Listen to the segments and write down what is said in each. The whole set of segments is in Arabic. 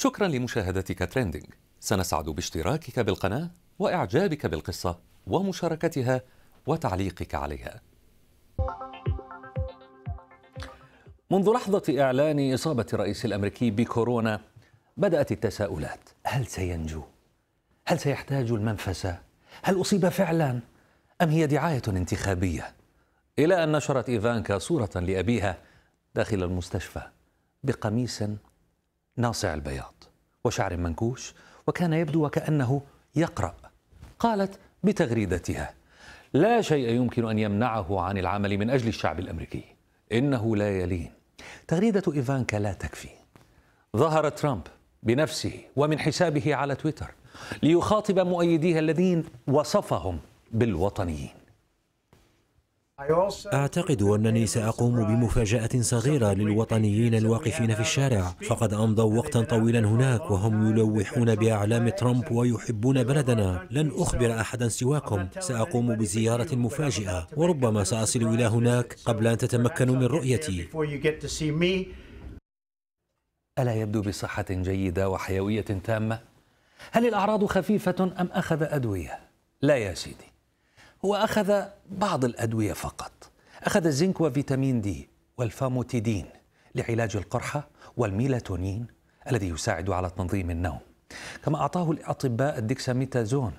شكرا لمشاهدتك تريندينج سنسعد باشتراكك بالقناة وإعجابك بالقصة ومشاركتها وتعليقك عليها منذ لحظة إعلان إصابة الرئيس الأمريكي بكورونا بدأت التساؤلات هل سينجو؟ هل سيحتاج المنفسة؟ هل أصيب فعلا؟ أم هي دعاية انتخابية؟ إلى أن نشرت إيفانكا صورة لأبيها داخل المستشفى بقميص ناصع البياض وشعر منكوش وكان يبدو وكأنه يقرأ قالت بتغريدتها لا شيء يمكن أن يمنعه عن العمل من أجل الشعب الأمريكي إنه لا يلين تغريدة إيفانكا لا تكفي ظهر ترامب بنفسه ومن حسابه على تويتر ليخاطب مؤيديه الذين وصفهم بالوطنيين أعتقد أنني سأقوم بمفاجأة صغيرة للوطنيين الواقفين في الشارع فقد أمضوا وقتا طويلا هناك وهم يلوحون بأعلام ترامب ويحبون بلدنا لن أخبر أحدا سواكم سأقوم بزيارة مفاجئة وربما سأصل إلى هناك قبل أن تتمكنوا من رؤيتي ألا يبدو بصحة جيدة وحيوية تامة؟ هل الأعراض خفيفة أم أخذ أدوية؟ لا يا سيدي هو أخذ بعض الأدوية فقط أخذ الزنك وفيتامين دي والفاموتيدين لعلاج القرحة والميلاتونين الذي يساعد على تنظيم النوم كما أعطاه الأطباء الديكساميتازون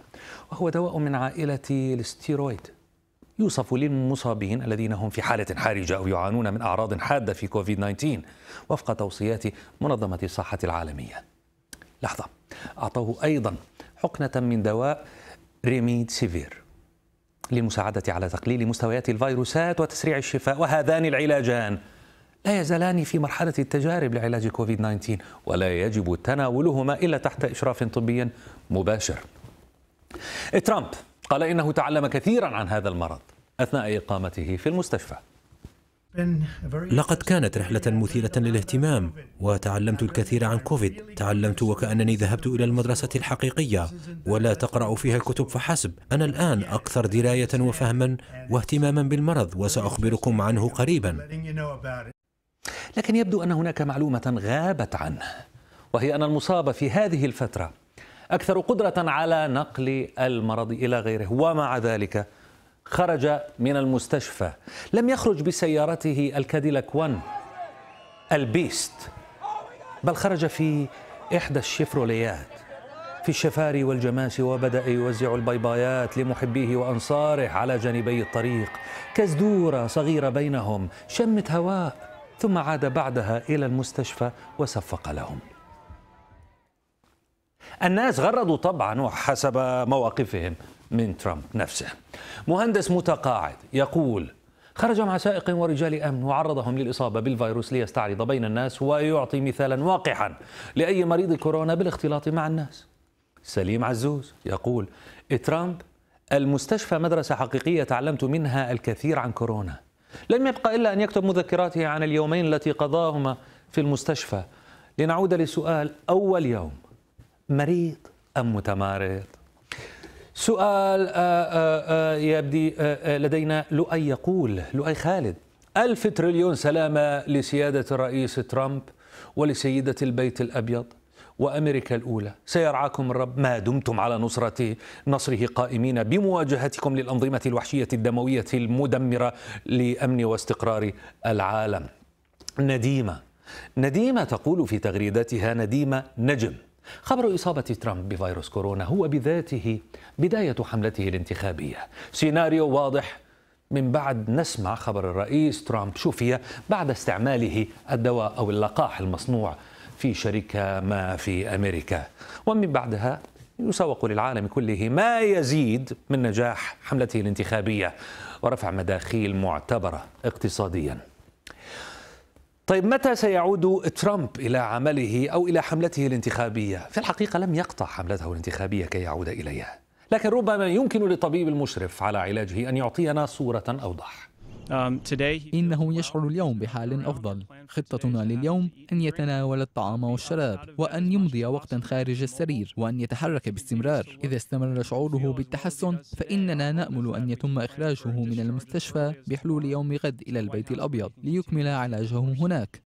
وهو دواء من عائلة الاستيرويد يوصف للمصابين الذين هم في حالة حرجة أو يعانون من أعراض حادة في كوفيد 19 وفق توصيات منظمة الصحة العالمية لحظة أعطوه أيضا حقنة من دواء ريميد سيفير للمساعدة على تقليل مستويات الفيروسات وتسريع الشفاء وهذان العلاجان لا يزالان في مرحلة التجارب لعلاج كوفيد 19 ولا يجب تناولهما إلا تحت إشراف طبي مباشر ترامب قال إنه تعلم كثيرا عن هذا المرض أثناء إقامته في المستشفى لقد كانت رحلة مثيرة للاهتمام وتعلمت الكثير عن كوفيد تعلمت وكأنني ذهبت إلى المدرسة الحقيقية ولا تقرأ فيها الكتب فحسب أنا الآن أكثر دراية وفهما واهتماما بالمرض وسأخبركم عنه قريبا لكن يبدو أن هناك معلومة غابت عنه وهي أن المصاب في هذه الفترة أكثر قدرة على نقل المرض إلى غيره ومع ذلك خرج من المستشفى لم يخرج بسيارته الكاديلاك 1 البيست بل خرج في إحدى الشفروليات في الشفاري والجماس وبدأ يوزع البيبايات لمحبيه وأنصاره على جانبي الطريق كزدورة صغيرة بينهم شمت هواء ثم عاد بعدها إلى المستشفى وصفق لهم الناس غردوا طبعا وحسب مواقفهم من ترامب نفسه مهندس متقاعد يقول خرج مع سائق ورجال امن وعرضهم للاصابه بالفيروس ليستعرض بين الناس ويعطي مثالا واقحا لاي مريض كورونا بالاختلاط مع الناس. سليم عزوز يقول ترامب المستشفى مدرسه حقيقيه تعلمت منها الكثير عن كورونا. لم يبقى الا ان يكتب مذكراته عن اليومين التي قضاهما في المستشفى. لنعود لسؤال اول يوم مريض ام متمارض؟ سؤال آه، آه، آه، يبدي لدينا لؤي يقول لؤي خالد ألف تريليون سلامة لسيادة الرئيس ترامب ولسيدة البيت الأبيض وأمريكا الأولى سيرعاكم الرب ما دمتم على نصرة نصره قائمين بمواجهتكم للأنظمة الوحشية الدموية المدمرة لأمن واستقرار العالم نديمة نديمة تقول في تغريدتها نديمة نجم خبر إصابة ترامب بفيروس كورونا هو بذاته بداية حملته الانتخابية سيناريو واضح من بعد نسمع خبر الرئيس ترامب شفي بعد استعماله الدواء أو اللقاح المصنوع في شركة ما في أمريكا ومن بعدها يسوق للعالم كله ما يزيد من نجاح حملته الانتخابية ورفع مداخيل معتبرة اقتصادياً طيب متى سيعود ترامب إلى عمله أو إلى حملته الانتخابية؟ في الحقيقة لم يقطع حملته الانتخابية كي يعود إليها لكن ربما يمكن للطبيب المشرف على علاجه أن يعطينا صورة أوضح Um, إنه يشعر اليوم بحال أفضل خطتنا لليوم أن يتناول الطعام والشراب وأن يمضي وقتا خارج السرير وأن يتحرك باستمرار إذا استمر شعوره بالتحسن فإننا نأمل أن يتم إخراجه من المستشفى بحلول يوم غد إلى البيت الأبيض ليكمل علاجه هناك